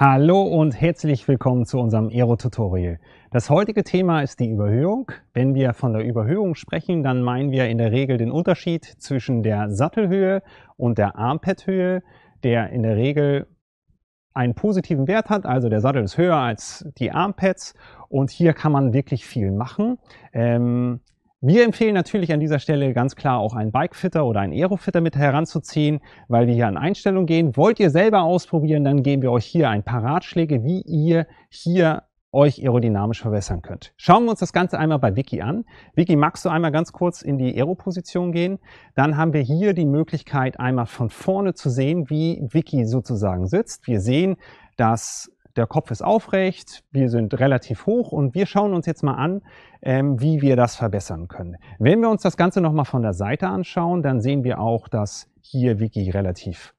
Hallo und herzlich willkommen zu unserem Aero-Tutorial. Das heutige Thema ist die Überhöhung. Wenn wir von der Überhöhung sprechen, dann meinen wir in der Regel den Unterschied zwischen der Sattelhöhe und der Armpad-Höhe, der in der Regel einen positiven Wert hat, also der Sattel ist höher als die Armpads und hier kann man wirklich viel machen. Ähm, wir empfehlen natürlich an dieser Stelle ganz klar auch einen Bikefitter oder einen Aerofitter mit heranzuziehen, weil wir hier an Einstellungen gehen. Wollt ihr selber ausprobieren, dann geben wir euch hier ein paar Ratschläge, wie ihr hier euch aerodynamisch verbessern könnt. Schauen wir uns das Ganze einmal bei Wiki an. Wiki, magst du einmal ganz kurz in die Aeroposition gehen? Dann haben wir hier die Möglichkeit, einmal von vorne zu sehen, wie Wiki sozusagen sitzt. Wir sehen, dass der Kopf ist aufrecht, wir sind relativ hoch und wir schauen uns jetzt mal an, ähm, wie wir das verbessern können. Wenn wir uns das Ganze nochmal von der Seite anschauen, dann sehen wir auch, dass hier Wiki relativ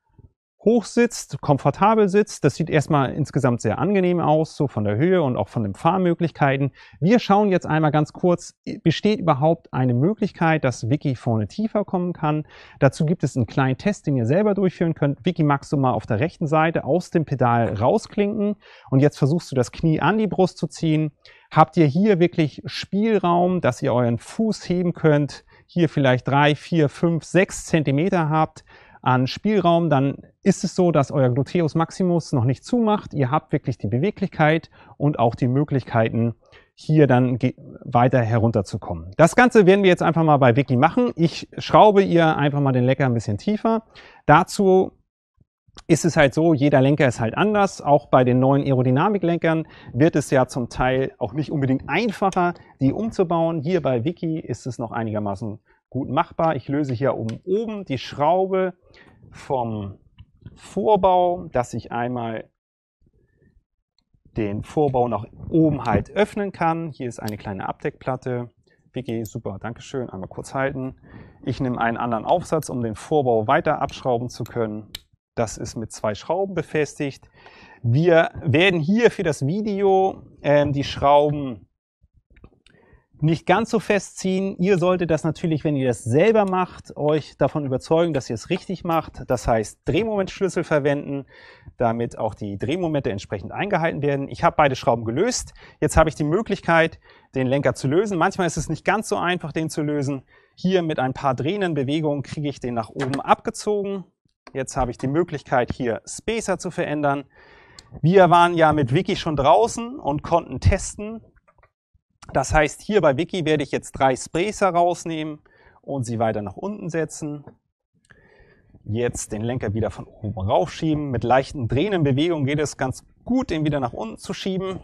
hoch sitzt, komfortabel sitzt. Das sieht erstmal insgesamt sehr angenehm aus, so von der Höhe und auch von den Fahrmöglichkeiten. Wir schauen jetzt einmal ganz kurz, besteht überhaupt eine Möglichkeit, dass Vicky vorne tiefer kommen kann? Dazu gibt es einen kleinen Test, den ihr selber durchführen könnt. Vicky, magst du mal auf der rechten Seite aus dem Pedal rausklinken und jetzt versuchst du das Knie an die Brust zu ziehen. Habt ihr hier wirklich Spielraum, dass ihr euren Fuß heben könnt, hier vielleicht drei, vier, fünf, sechs Zentimeter habt, an Spielraum, dann ist es so, dass euer Gluteus Maximus noch nicht zumacht. Ihr habt wirklich die Beweglichkeit und auch die Möglichkeiten, hier dann weiter herunterzukommen. Das Ganze werden wir jetzt einfach mal bei Wiki machen. Ich schraube ihr einfach mal den Lenker ein bisschen tiefer. Dazu ist es halt so, jeder Lenker ist halt anders. Auch bei den neuen Aerodynamiklenkern wird es ja zum Teil auch nicht unbedingt einfacher, die umzubauen. Hier bei Wiki ist es noch einigermaßen gut machbar. Ich löse hier oben, oben die Schraube vom Vorbau, dass ich einmal den Vorbau nach oben halt öffnen kann. Hier ist eine kleine Abdeckplatte. WG, super, danke schön. Einmal kurz halten. Ich nehme einen anderen Aufsatz, um den Vorbau weiter abschrauben zu können. Das ist mit zwei Schrauben befestigt. Wir werden hier für das Video äh, die Schrauben nicht ganz so festziehen. Ihr solltet das natürlich, wenn ihr das selber macht, euch davon überzeugen, dass ihr es richtig macht. Das heißt, Drehmomentschlüssel verwenden, damit auch die Drehmomente entsprechend eingehalten werden. Ich habe beide Schrauben gelöst. Jetzt habe ich die Möglichkeit, den Lenker zu lösen. Manchmal ist es nicht ganz so einfach, den zu lösen. Hier mit ein paar drehenden Bewegungen kriege ich den nach oben abgezogen. Jetzt habe ich die Möglichkeit, hier Spacer zu verändern. Wir waren ja mit Wiki schon draußen und konnten testen, das heißt, hier bei Wiki werde ich jetzt drei Sprays herausnehmen und sie weiter nach unten setzen. Jetzt den Lenker wieder von oben raufschieben. Mit leichten drehenden Bewegungen geht es ganz gut, den wieder nach unten zu schieben.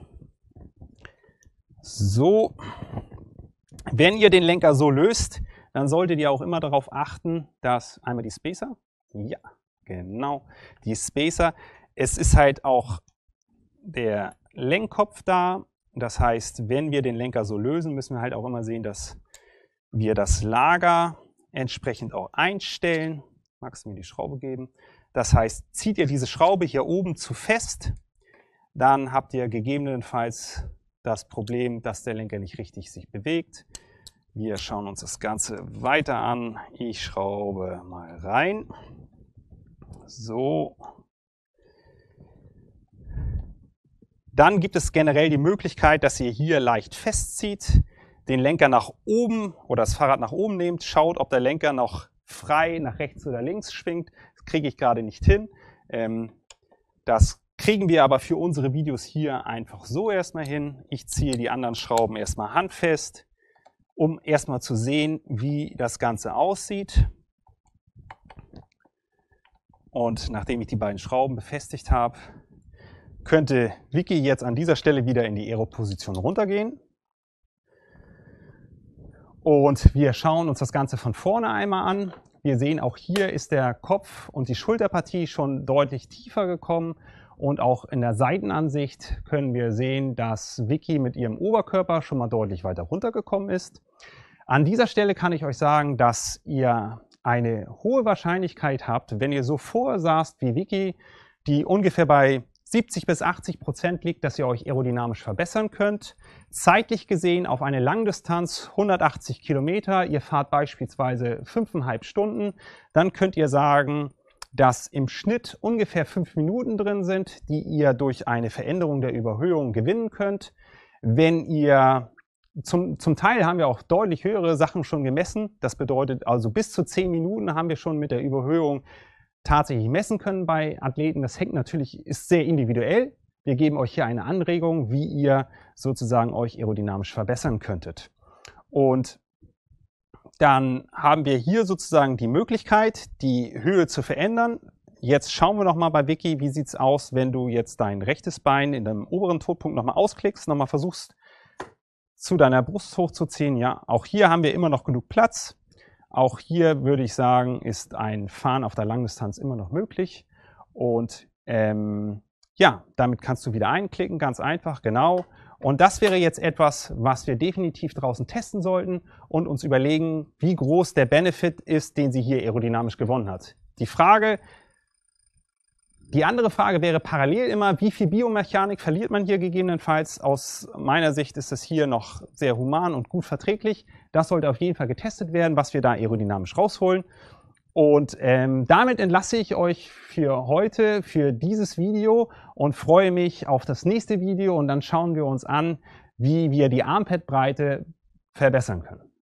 So. Wenn ihr den Lenker so löst, dann solltet ihr auch immer darauf achten, dass einmal die Spacer, ja, genau, die Spacer, es ist halt auch der Lenkkopf da das heißt, wenn wir den Lenker so lösen, müssen wir halt auch immer sehen, dass wir das Lager entsprechend auch einstellen. Magst du mir die Schraube geben? Das heißt, zieht ihr diese Schraube hier oben zu fest, dann habt ihr gegebenenfalls das Problem, dass der Lenker nicht richtig sich bewegt. Wir schauen uns das Ganze weiter an. Ich schraube mal rein. So, Dann gibt es generell die Möglichkeit, dass ihr hier leicht festzieht, den Lenker nach oben oder das Fahrrad nach oben nehmt, schaut, ob der Lenker noch frei nach rechts oder links schwingt. Das kriege ich gerade nicht hin. Ähm, das kriegen wir aber für unsere Videos hier einfach so erstmal hin. Ich ziehe die anderen Schrauben erstmal handfest, um erstmal zu sehen, wie das Ganze aussieht. Und nachdem ich die beiden Schrauben befestigt habe, könnte Vicky jetzt an dieser Stelle wieder in die Aero-Position runtergehen. Und wir schauen uns das Ganze von vorne einmal an. Wir sehen auch hier ist der Kopf und die Schulterpartie schon deutlich tiefer gekommen. Und auch in der Seitenansicht können wir sehen, dass Vicky mit ihrem Oberkörper schon mal deutlich weiter runtergekommen ist. An dieser Stelle kann ich euch sagen, dass ihr eine hohe Wahrscheinlichkeit habt, wenn ihr so vorsaßt wie Vicky, die ungefähr bei 70 bis 80 Prozent liegt, dass ihr euch aerodynamisch verbessern könnt. Zeitlich gesehen auf eine Langdistanz 180 Kilometer, ihr fahrt beispielsweise 5,5 Stunden, dann könnt ihr sagen, dass im Schnitt ungefähr 5 Minuten drin sind, die ihr durch eine Veränderung der Überhöhung gewinnen könnt. Wenn ihr zum, zum Teil haben wir auch deutlich höhere Sachen schon gemessen. Das bedeutet also bis zu 10 Minuten haben wir schon mit der Überhöhung tatsächlich messen können bei Athleten. Das hängt natürlich, ist sehr individuell. Wir geben euch hier eine Anregung, wie ihr sozusagen euch aerodynamisch verbessern könntet. Und dann haben wir hier sozusagen die Möglichkeit, die Höhe zu verändern. Jetzt schauen wir nochmal bei Wiki, wie sieht es aus, wenn du jetzt dein rechtes Bein in deinem oberen Todpunkt nochmal ausklickst, nochmal versuchst, zu deiner Brust hochzuziehen. Ja, auch hier haben wir immer noch genug Platz. Auch hier würde ich sagen, ist ein Fahren auf der Langdistanz immer noch möglich. Und ähm, ja, damit kannst du wieder einklicken, ganz einfach, genau. Und das wäre jetzt etwas, was wir definitiv draußen testen sollten und uns überlegen, wie groß der Benefit ist, den sie hier aerodynamisch gewonnen hat. Die Frage, die andere Frage wäre parallel immer, wie viel Biomechanik verliert man hier gegebenenfalls? Aus meiner Sicht ist das hier noch sehr human und gut verträglich. Das sollte auf jeden Fall getestet werden, was wir da aerodynamisch rausholen. Und ähm, damit entlasse ich euch für heute, für dieses Video und freue mich auf das nächste Video und dann schauen wir uns an, wie wir die Armpad-Breite verbessern können.